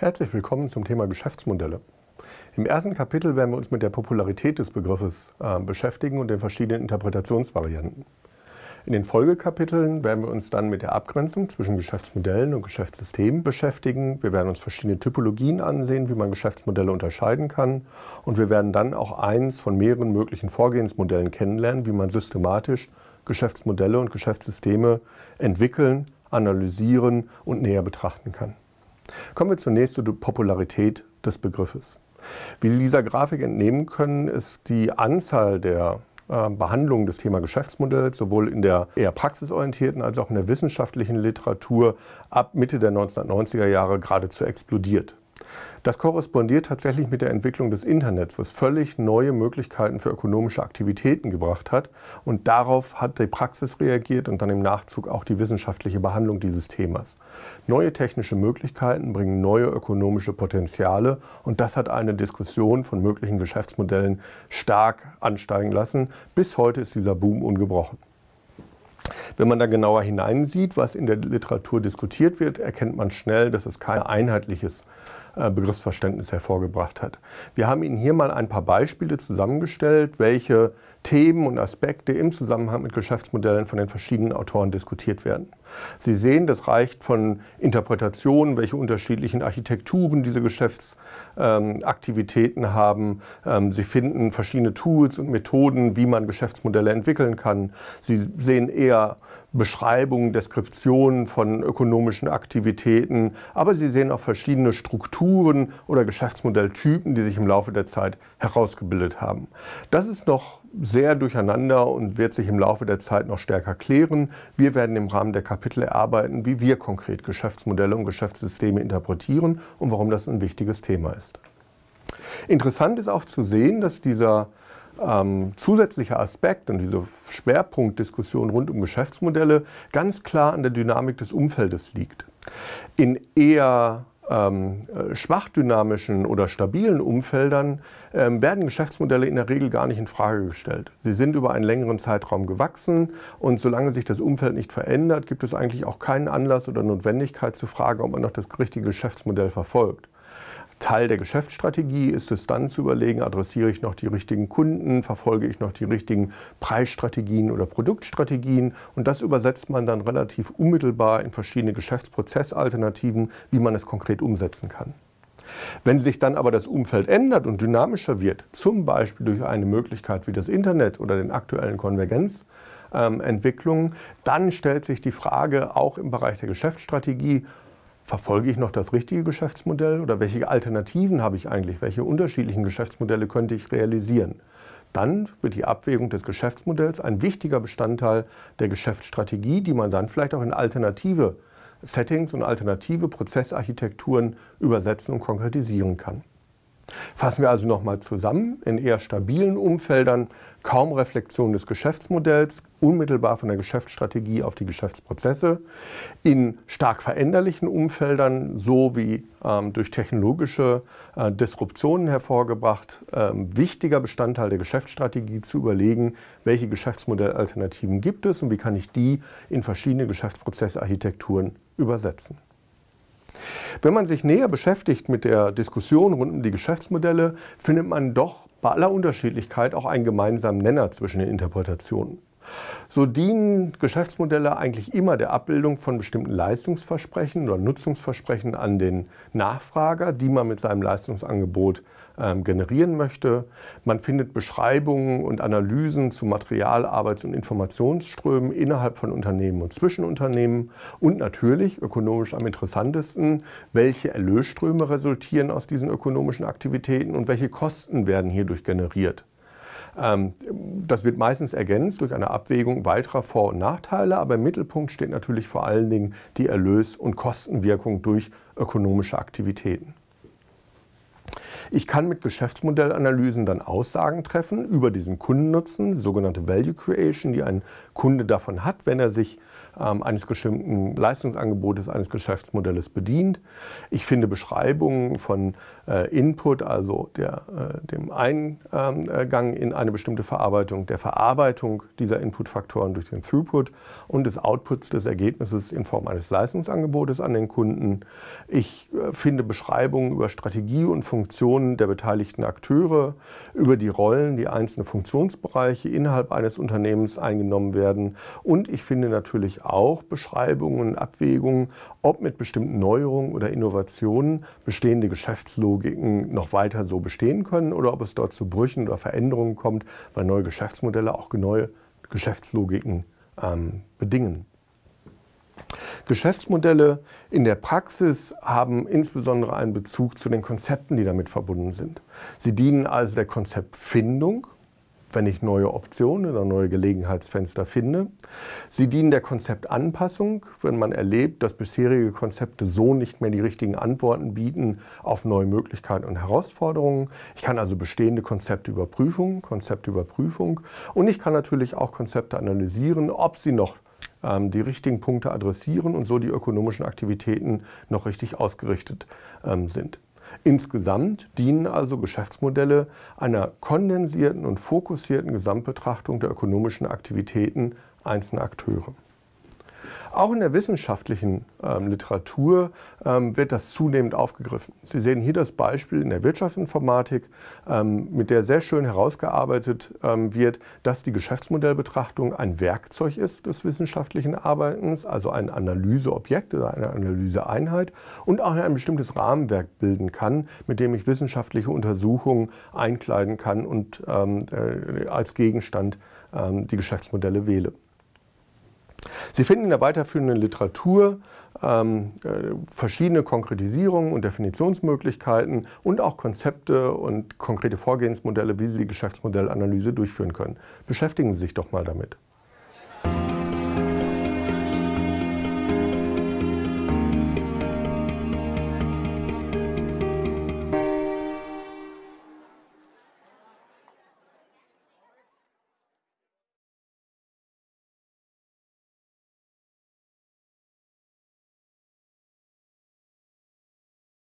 Herzlich willkommen zum Thema Geschäftsmodelle. Im ersten Kapitel werden wir uns mit der Popularität des Begriffes äh, beschäftigen und den verschiedenen Interpretationsvarianten. In den Folgekapiteln werden wir uns dann mit der Abgrenzung zwischen Geschäftsmodellen und Geschäftssystemen beschäftigen. Wir werden uns verschiedene Typologien ansehen, wie man Geschäftsmodelle unterscheiden kann. Und wir werden dann auch eins von mehreren möglichen Vorgehensmodellen kennenlernen, wie man systematisch Geschäftsmodelle und Geschäftssysteme entwickeln, analysieren und näher betrachten kann. Kommen wir zunächst zur Popularität des Begriffes. Wie Sie dieser Grafik entnehmen können, ist die Anzahl der äh, Behandlung des Thema Geschäftsmodells, sowohl in der eher praxisorientierten als auch in der wissenschaftlichen Literatur ab Mitte der 1990er Jahre geradezu explodiert. Das korrespondiert tatsächlich mit der Entwicklung des Internets, was völlig neue Möglichkeiten für ökonomische Aktivitäten gebracht hat. Und darauf hat die Praxis reagiert und dann im Nachzug auch die wissenschaftliche Behandlung dieses Themas. Neue technische Möglichkeiten bringen neue ökonomische Potenziale und das hat eine Diskussion von möglichen Geschäftsmodellen stark ansteigen lassen. Bis heute ist dieser Boom ungebrochen. Wenn man da genauer hineinsieht, was in der Literatur diskutiert wird, erkennt man schnell, dass es kein einheitliches äh, Begriffsverständnis hervorgebracht hat. Wir haben Ihnen hier mal ein paar Beispiele zusammengestellt, welche Themen und Aspekte im Zusammenhang mit Geschäftsmodellen von den verschiedenen Autoren diskutiert werden. Sie sehen, das reicht von Interpretationen, welche unterschiedlichen Architekturen diese Geschäftsaktivitäten ähm, haben. Ähm, Sie finden verschiedene Tools und Methoden, wie man Geschäftsmodelle entwickeln kann. Sie sehen eher Beschreibungen, Deskriptionen von ökonomischen Aktivitäten, aber Sie sehen auch verschiedene Strukturen oder Geschäftsmodelltypen, die sich im Laufe der Zeit herausgebildet haben. Das ist noch sehr durcheinander und wird sich im Laufe der Zeit noch stärker klären. Wir werden im Rahmen der Kapitel erarbeiten, wie wir konkret Geschäftsmodelle und Geschäftssysteme interpretieren und warum das ein wichtiges Thema ist. Interessant ist auch zu sehen, dass dieser ähm, zusätzlicher Aspekt und diese Schwerpunktdiskussion rund um Geschäftsmodelle ganz klar an der Dynamik des Umfeldes liegt. In eher ähm, äh, schwach dynamischen oder stabilen Umfeldern ähm, werden Geschäftsmodelle in der Regel gar nicht in Frage gestellt. Sie sind über einen längeren Zeitraum gewachsen und solange sich das Umfeld nicht verändert, gibt es eigentlich auch keinen Anlass oder Notwendigkeit zu fragen, ob man noch das richtige Geschäftsmodell verfolgt. Teil der Geschäftsstrategie ist es dann zu überlegen, adressiere ich noch die richtigen Kunden, verfolge ich noch die richtigen Preisstrategien oder Produktstrategien. Und das übersetzt man dann relativ unmittelbar in verschiedene Geschäftsprozessalternativen, wie man es konkret umsetzen kann. Wenn sich dann aber das Umfeld ändert und dynamischer wird, zum Beispiel durch eine Möglichkeit wie das Internet oder den aktuellen Konvergenzentwicklungen, ähm, dann stellt sich die Frage auch im Bereich der Geschäftsstrategie, verfolge ich noch das richtige Geschäftsmodell oder welche Alternativen habe ich eigentlich? Welche unterschiedlichen Geschäftsmodelle könnte ich realisieren? Dann wird die Abwägung des Geschäftsmodells ein wichtiger Bestandteil der Geschäftsstrategie, die man dann vielleicht auch in alternative Settings und alternative Prozessarchitekturen übersetzen und konkretisieren kann. Fassen wir also nochmal zusammen. In eher stabilen Umfeldern kaum Reflexion des Geschäftsmodells, unmittelbar von der Geschäftsstrategie auf die Geschäftsprozesse. In stark veränderlichen Umfeldern, so wie ähm, durch technologische äh, Disruptionen hervorgebracht, ähm, wichtiger Bestandteil der Geschäftsstrategie zu überlegen, welche Geschäftsmodellalternativen gibt es und wie kann ich die in verschiedene Geschäftsprozessarchitekturen übersetzen. Wenn man sich näher beschäftigt mit der Diskussion rund um die Geschäftsmodelle, findet man doch bei aller Unterschiedlichkeit auch einen gemeinsamen Nenner zwischen den Interpretationen. So dienen Geschäftsmodelle eigentlich immer der Abbildung von bestimmten Leistungsversprechen oder Nutzungsversprechen an den Nachfrager, die man mit seinem Leistungsangebot ähm, generieren möchte. Man findet Beschreibungen und Analysen zu Material, Arbeits- und Informationsströmen innerhalb von Unternehmen und zwischen Unternehmen und natürlich ökonomisch am interessantesten, welche Erlösströme resultieren aus diesen ökonomischen Aktivitäten und welche Kosten werden hierdurch generiert. Ähm, das wird meistens ergänzt durch eine Abwägung weiterer Vor- und Nachteile, aber im Mittelpunkt steht natürlich vor allen Dingen die Erlös- und Kostenwirkung durch ökonomische Aktivitäten. Ich kann mit Geschäftsmodellanalysen dann Aussagen treffen über diesen Kundennutzen, sogenannte Value Creation, die ein Kunde davon hat, wenn er sich ähm, eines bestimmten Leistungsangebotes, eines Geschäftsmodells bedient. Ich finde Beschreibungen von äh, Input, also der, äh, dem Eingang in eine bestimmte Verarbeitung, der Verarbeitung dieser Inputfaktoren durch den Throughput und des Outputs des Ergebnisses in Form eines Leistungsangebotes an den Kunden. Ich äh, finde Beschreibungen über Strategie und Funktionen der beteiligten Akteure, über die Rollen, die einzelne Funktionsbereiche innerhalb eines Unternehmens eingenommen werden. Und ich finde natürlich auch Beschreibungen und Abwägungen, ob mit bestimmten Neuerungen oder Innovationen bestehende Geschäftslogiken noch weiter so bestehen können oder ob es dort zu Brüchen oder Veränderungen kommt, weil neue Geschäftsmodelle auch neue Geschäftslogiken ähm, bedingen. Geschäftsmodelle in der Praxis haben insbesondere einen Bezug zu den Konzepten, die damit verbunden sind. Sie dienen also der Konzeptfindung wenn ich neue Optionen oder neue Gelegenheitsfenster finde. Sie dienen der Konzeptanpassung, wenn man erlebt, dass bisherige Konzepte so nicht mehr die richtigen Antworten bieten auf neue Möglichkeiten und Herausforderungen. Ich kann also bestehende Konzepte überprüfen, Konzeptüberprüfung und ich kann natürlich auch Konzepte analysieren, ob sie noch ähm, die richtigen Punkte adressieren und so die ökonomischen Aktivitäten noch richtig ausgerichtet ähm, sind. Insgesamt dienen also Geschäftsmodelle einer kondensierten und fokussierten Gesamtbetrachtung der ökonomischen Aktivitäten einzelner Akteure. Auch in der wissenschaftlichen ähm, Literatur ähm, wird das zunehmend aufgegriffen. Sie sehen hier das Beispiel in der Wirtschaftsinformatik, ähm, mit der sehr schön herausgearbeitet ähm, wird, dass die Geschäftsmodellbetrachtung ein Werkzeug ist des wissenschaftlichen Arbeitens, also ein Analyseobjekt oder eine Analyseeinheit und auch ein bestimmtes Rahmenwerk bilden kann, mit dem ich wissenschaftliche Untersuchungen einkleiden kann und ähm, äh, als Gegenstand ähm, die Geschäftsmodelle wähle. Sie finden in der weiterführenden Literatur ähm, äh, verschiedene Konkretisierungen und Definitionsmöglichkeiten und auch Konzepte und konkrete Vorgehensmodelle, wie Sie die Geschäftsmodellanalyse durchführen können. Beschäftigen Sie sich doch mal damit.